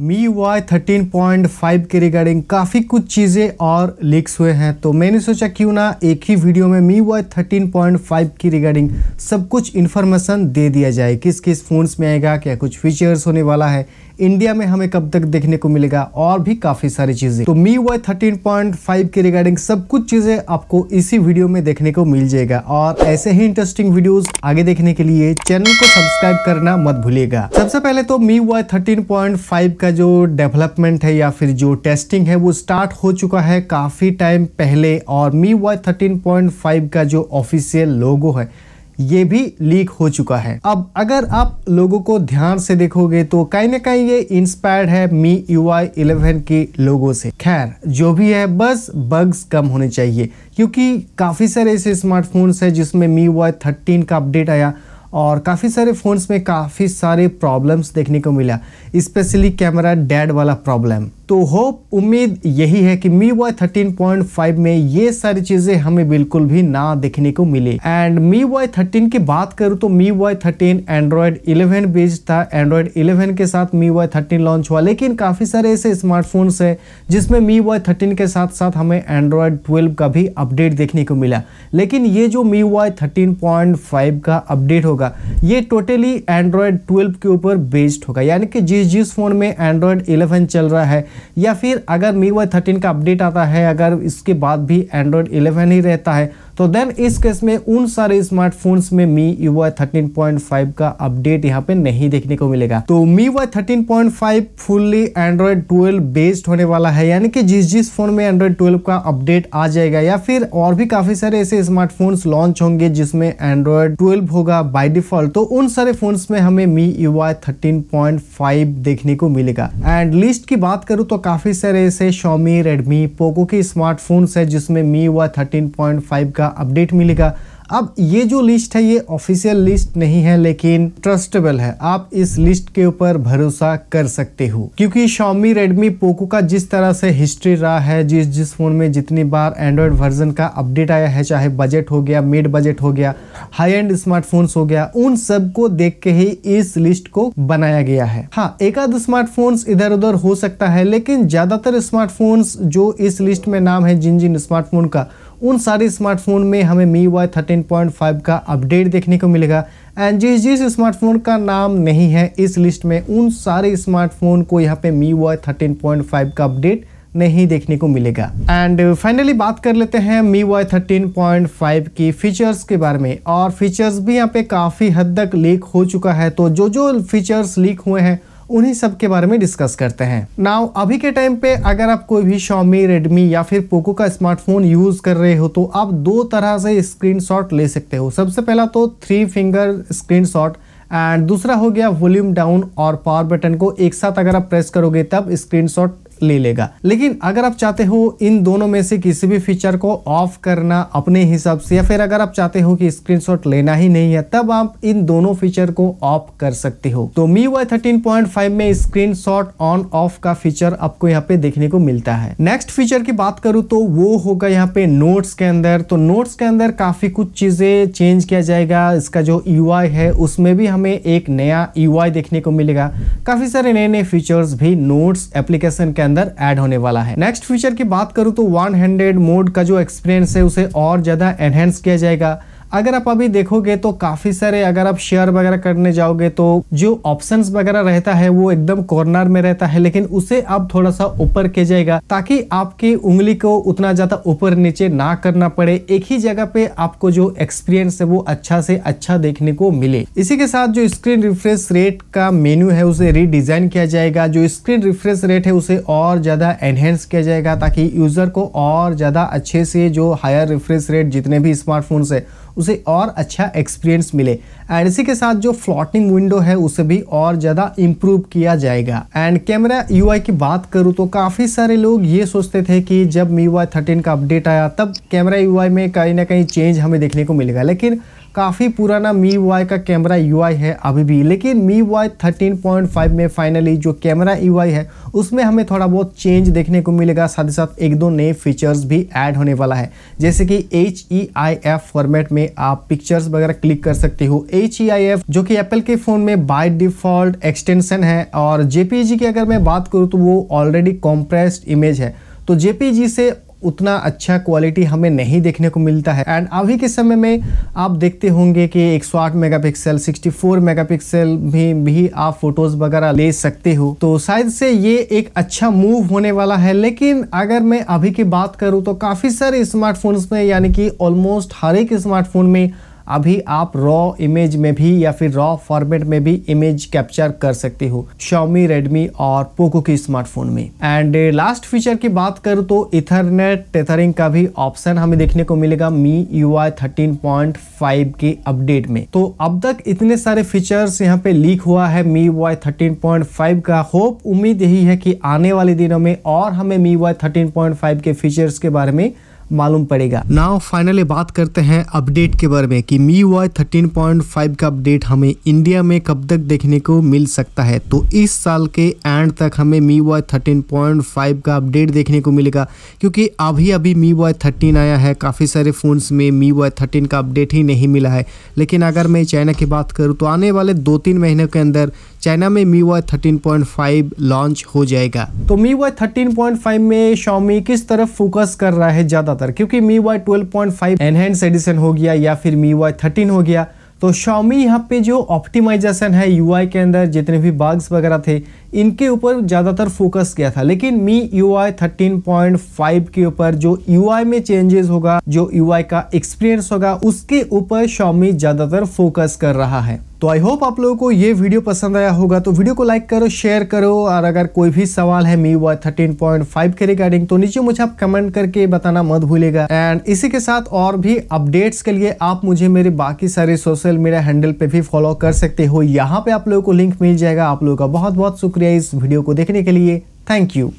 मी UI thirteen point five के regarding काफ़ी कुछ चीज़ें और लीक्स हुए हैं तो मैंने सोचा क्यों ना एक ही वीडियो में Mi UI thirteen point five की रिगार्डिंग सब कुछ इन्फॉर्मेशन दे दिया जाए किस किस फ़ोन्स में आएगा क्या कुछ फीचर्स होने वाला है इंडिया में हमें कब तक देखने को मिलेगा और भी काफ़ी सारी चीज़ें तो Mi UI thirteen point five के रिगार्डिंग सब कुछ चीज़ें आपको इसी वीडियो में देखने को मिल जाएगा और ऐसे ही इंटरेस्टिंग वीडियोस आगे देखने के लिए चैनल को सब्सक्राइब करना मत भूलिएगा सबसे पहले तो Mi UI thirteen point five का का जो डेवलपमेंट है या फिर जो टेस्टिंग है वो स्टार्ट हो चुका है काफ़ी टाइम पहले और Mi UI thirteen point five का जो ऑफिशियल लोगो है ये भी लीक हो चुका है अब अगर आप लोगों को ध्यान से देखोगे तो कहीं ना कहीं ये इंस्पायर्ड है मी यू आई इलेवन के लोगों से खैर जो भी है बस बग्स कम होने चाहिए क्योंकि काफ़ी सारे ऐसे स्मार्टफोन्स हैं जिसमें मी वाई थर्टीन का अपडेट आया और काफ़ी सारे फ़ोन्स में काफ़ी सारे प्रॉब्लम्स देखने को मिला स्पेशली कैमरा डैड वाला प्रॉब्लम तो होप उम्मीद यही है कि Mi UI thirteen point five में ये सारी चीजें हमें बिल्कुल भी ना देखने को मिली एंड मी वाई थर्टीन की बात करूँ तो Mi UI thirteen Android eleven based था एंड्रॉयड इलेवन के साथ मी वाई थर्टीन लॉन्च हुआ लेकिन काफ़ी सारे ऐसे स्मार्टफोन्स है जिसमें मी वाई थर्टीन के साथ साथ हमें एंड्रॉयड ट्वेल्व का भी अपडेट देखने को मिला लेकिन ये जो Mi UI thirteen point five का अपडेट होगा ये टोटली एंड्रॉयड ट्वेल्व के ऊपर बेस्ड होगा यानी कि जिस जिस फ़ोन में एंड्रॉयड इलेवन चल रहा है या फिर अगर मी वाई थर्टीन का अपडेट आता है अगर इसके बाद भी एंड्रॉयड इलेवन ही रहता है तो देन इस केस में उन सारे स्मार्टफोन्स में Mi UI thirteen point five का अपडेट यहाँ पे नहीं देखने को मिलेगा तो Mi UI thirteen point five fully Android twelve based होने वाला है यानी कि जिस जिस फोन में एंड्रॉयड ट्वेल्व का अपडेट आ जाएगा या फिर और भी काफी सारे ऐसे स्मार्टफोन्स लॉन्च होंगे जिसमें एंड्रॉयड ट्वेल्व होगा बाई डिफॉल्ट तो उन सारे फोन में हमें Mi UI thirteen point five देखने को मिलेगा एंड लिस्ट की बात करूँ तो काफ़ी सारे ऐसे शॉमी रेडमी पोको के स्मार्टफोन्स है जिसमें मी वा 13.5 का अपडेट मिलेगा अब ये जो लिस्ट है ये ऑफिशियल लिस्ट नहीं है लेकिन ट्रस्टेबल है आप इस लिस्ट के ऊपर भरोसा कर सकते हो क्योंकि शॉमी रेडमी पोको का जिस तरह से हिस्ट्री रहा है जिस जिस फोन में जितनी बार एंड्रॉयड वर्जन का अपडेट आया है चाहे बजट हो गया मिड बजट हो गया हाई एंड स्मार्टफोन्स हो गया उन सब को देख के ही इस लिस्ट को बनाया गया है हाँ एक आध स्मार्टफोन्स इधर उधर हो सकता है लेकिन ज्यादातर स्मार्टफोन्स जो इस लिस्ट में नाम है जिन जिन स्मार्टफोन का उन सारे स्मार्टफोन में हमें Mi UI thirteen point five का अपडेट देखने को मिलेगा एंड जिस जिस स्मार्टफोन का नाम नहीं है इस लिस्ट में उन सारे स्मार्टफोन को यहाँ पे Mi UI thirteen point five का अपडेट नहीं देखने को मिलेगा एंड फाइनली बात कर लेते हैं Mi UI thirteen point five की फीचर्स के बारे में और फीचर्स भी यहाँ पे काफ़ी हद तक लीक हो चुका है तो जो जो फीचर्स लीक हुए हैं उन्हीं सब के बारे में डिस्कस करते हैं नाउ अभी के टाइम पे अगर आप कोई भी शॉमी रेडमी या फिर पोको का स्मार्टफोन यूज कर रहे हो तो आप दो तरह से स्क्रीन ले सकते हो सबसे पहला तो थ्री फिंगर स्क्रीन एंड दूसरा हो गया वॉल्यूम डाउन और पावर बटन को एक साथ अगर आप प्रेस करोगे तब स्क्रीनशॉट ले लेगा लेकिन अगर आप चाहते हो इन दोनों में से किसी भी फीचर को ऑफ करना अपने हिसाब से या फिर अगर आप चाहते हो कि स्क्रीन लेना ही नहीं है तब आप इन दोनों फीचर को ऑफ कर सकते हो तो मी वाई थर्टीन में स्क्रीन ऑन ऑफ का फीचर आपको यहाँ पे देखने को मिलता है नेक्स्ट फीचर की बात करूँ तो वो होगा यहाँ पे नोट्स के अंदर तो नोट्स के अंदर काफी कुछ चीजें चेंज किया जाएगा इसका जो यू है उसमें भी हमें एक नया यू देखने को मिलेगा काफी सारे नए नए फीचर्स भी नोट्स एप्लीकेशन के अंदर ऐड होने वाला है नेक्स्ट फीचर की बात करूँ तो वन हंड्रेड मोड का जो एक्सपीरियंस है उसे और ज़्यादा एनहेंस किया जाएगा अगर आप अभी देखोगे तो काफ़ी सारे अगर आप शेयर वगैरह करने जाओगे तो जो ऑप्शन वगैरह रहता है वो एकदम कॉर्नर में रहता है लेकिन उसे आप थोड़ा सा ऊपर के जाएगा ताकि आपकी उंगली को उतना ज़्यादा ऊपर नीचे ना करना पड़े एक ही जगह पे आपको जो एक्सपीरियंस है वो अच्छा से अच्छा देखने को मिले इसी के साथ जो स्क्रीन रिफ्रेश रेट का मेन्यू है उसे रीडिज़ाइन किया जाएगा जो स्क्रीन रिफ्रेश रेट है उसे और ज़्यादा एनहेंस किया जाएगा ताकि यूज़र को और ज़्यादा अच्छे से जो हायर रिफ्रेश रेट जितने भी स्मार्टफोन्स है उसे और अच्छा एक्सपीरियंस मिले एंड इसी के साथ जो फ्लॉटिंग विंडो है उसे भी और ज़्यादा इम्प्रूव किया जाएगा एंड कैमरा यूआई की बात करूँ तो काफ़ी सारे लोग ये सोचते थे कि जब मी वाई थर्टीन का अपडेट आया तब कैमरा यूआई में कहीं ना कहीं चेंज हमें देखने को मिलेगा लेकिन काफ़ी पुराना मी वाई का कैमरा यू है अभी भी लेकिन मी वाई थर्टीन में फाइनली जो कैमरा यू है उसमें हमें थोड़ा बहुत चेंज देखने को मिलेगा साथ ही साथ एक दो नए फीचर्स भी ऐड होने वाला है जैसे कि H E I F format में आप पिक्चर्स वगैरह क्लिक कर सकते हो एच ई आई एफ जो कि एप्पल के फ़ोन में बाय डिफ़ॉल्ट एक्सटेंशन है और जी की अगर मैं बात करूँ तो वो ऑलरेडी कॉम्प्रेस्ड इमेज है तो जेपीजी से उतना अच्छा क्वालिटी हमें नहीं देखने को मिलता है एंड अभी के समय में आप देखते होंगे कि एक सौ 108 मेगापिक्सल 64 मेगापिक्सल भी भी आप फोटोज़ वगैरह ले सकते हो तो शायद से ये एक अच्छा मूव होने वाला है लेकिन अगर मैं अभी की बात करूँ तो काफ़ी सारे स्मार्टफोन्स में यानी कि ऑलमोस्ट हर एक स्मार्टफोन में अभी आप रॉ इमेज में भी या फिर रॉ फॉर्मेट में भी इमेज कैप्चर कर सकते हो शॉमी रेडमी और पोको के स्मार्टफोन में एंड लास्ट फीचर की बात करूँ तो इथरनेट टेथरिंग का भी ऑप्शन हमें देखने को मिलेगा Mi U I thirteen point five के अपडेट में तो अब तक इतने सारे फीचर्स यहाँ पे लीक हुआ है Mi UI thirteen point five का होप उम्मीद यही है कि आने वाले दिनों में और हमें Mi UI thirteen point five के फीचर्स के बारे में मालूम पड़ेगा नाउ फाइनली बात करते हैं अपडेट के बारे में कि Mi UI thirteen point five का अपडेट हमें इंडिया में कब तक देखने को मिल सकता है तो इस साल के एंड तक हमें Mi UI thirteen point five का अपडेट देखने को मिलेगा क्योंकि अभी अभी मी वाई थर्टीन आया है काफ़ी सारे फ़ोन्स में मी वाई थर्टीन का अपडेट ही नहीं मिला है लेकिन अगर मैं चाइना की बात करूँ तो आने वाले दो तीन महीने के अंदर चाइना में Mi UI thirteen point five launch हो जाएगा तो Mi UI thirteen point five में शॉमी किस तरफ फोकस कर रहा है ज़्यादा आता क्योंकि Mi UI twelve point five enhanced edition हो गया या फिर मी वाई थर्टीन हो गया तो शॉमी यहाँ पे जो ऑप्टिमाइजेशन है यूआई के अंदर जितने भी बाग्स वगैरह थे इनके ऊपर ज़्यादातर फोकस किया था लेकिन Mi U I thirteen point five के ऊपर जो यू आई में चेंजेस होगा जो यू आई का एक्सपीरियंस होगा उसके ऊपर शॉमी ज़्यादातर फोकस कर रहा है तो आई होप आप लोगों को ये वीडियो पसंद आया होगा तो वीडियो को लाइक करो शेयर करो और अगर कोई भी सवाल है Mi UI thirteen point five के रिगार्डिंग तो नीचे मुझे आप कमेंट करके बताना मत भूलेगा एंड इसी के साथ और भी अपडेट्स के लिए आप मुझे मेरे बाकी सारे सोशल मीडिया हैंडल पे भी फॉलो कर सकते हो यहाँ पे आप लोगों को लिंक मिल जाएगा आप लोगों का बहुत बहुत शुक्रिया शुक्रिया इस वीडियो को देखने के लिए थैंक यू